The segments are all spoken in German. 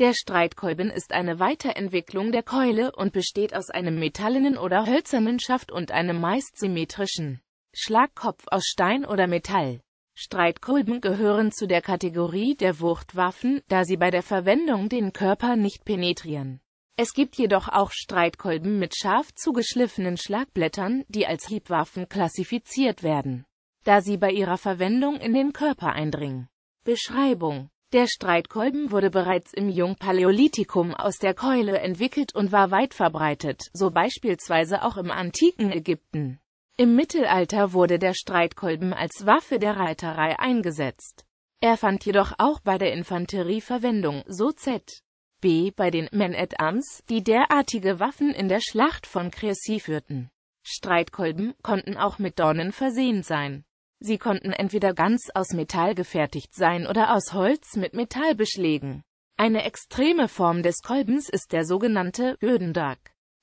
Der Streitkolben ist eine Weiterentwicklung der Keule und besteht aus einem metallenen oder hölzernen Schaft und einem meist symmetrischen Schlagkopf aus Stein oder Metall. Streitkolben gehören zu der Kategorie der Wuchtwaffen, da sie bei der Verwendung den Körper nicht penetrieren. Es gibt jedoch auch Streitkolben mit scharf zugeschliffenen Schlagblättern, die als Hiebwaffen klassifiziert werden, da sie bei ihrer Verwendung in den Körper eindringen. Beschreibung der Streitkolben wurde bereits im Jungpaläolithikum aus der Keule entwickelt und war weit verbreitet, so beispielsweise auch im antiken Ägypten. Im Mittelalter wurde der Streitkolben als Waffe der Reiterei eingesetzt. Er fand jedoch auch bei der Infanterie Verwendung, so Z. B. bei den Men at Arms, die derartige Waffen in der Schlacht von Crecy führten. Streitkolben konnten auch mit Dornen versehen sein. Sie konnten entweder ganz aus Metall gefertigt sein oder aus Holz mit Metallbeschlägen. Eine extreme Form des Kolbens ist der sogenannte Gödendag.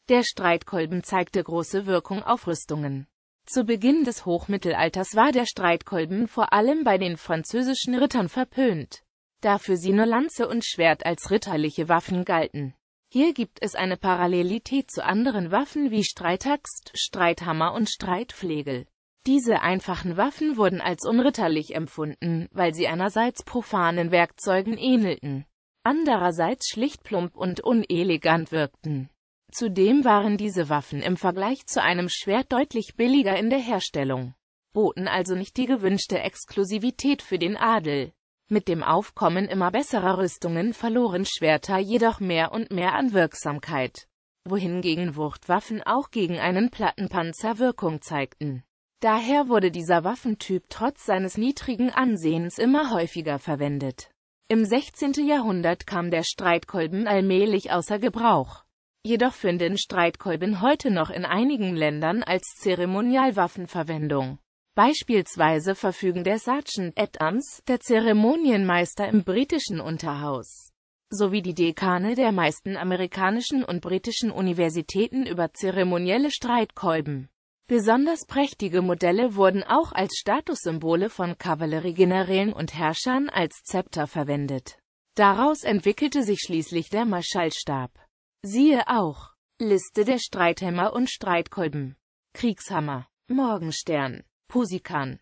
Der Streitkolben zeigte große Wirkung auf Rüstungen. Zu Beginn des Hochmittelalters war der Streitkolben vor allem bei den französischen Rittern verpönt, da für sie nur Lanze und Schwert als ritterliche Waffen galten. Hier gibt es eine Parallelität zu anderen Waffen wie Streitaxt, Streithammer und Streitflegel. Diese einfachen Waffen wurden als unritterlich empfunden, weil sie einerseits profanen Werkzeugen ähnelten, andererseits schlicht plump und unelegant wirkten. Zudem waren diese Waffen im Vergleich zu einem Schwert deutlich billiger in der Herstellung, boten also nicht die gewünschte Exklusivität für den Adel. Mit dem Aufkommen immer besserer Rüstungen verloren Schwerter jedoch mehr und mehr an Wirksamkeit, wohingegen Wuchtwaffen auch gegen einen Plattenpanzer Wirkung zeigten. Daher wurde dieser Waffentyp trotz seines niedrigen Ansehens immer häufiger verwendet. Im 16. Jahrhundert kam der Streitkolben allmählich außer Gebrauch. Jedoch finden Streitkolben heute noch in einigen Ländern als Zeremonialwaffen Verwendung. Beispielsweise verfügen der Sergeant at der Zeremonienmeister im britischen Unterhaus, sowie die Dekane der meisten amerikanischen und britischen Universitäten über zeremonielle Streitkolben. Besonders prächtige Modelle wurden auch als Statussymbole von Kavalleriegenerälen und Herrschern als Zepter verwendet. Daraus entwickelte sich schließlich der Marschallstab. Siehe auch Liste der Streithämmer und Streitkolben Kriegshammer Morgenstern Pusikan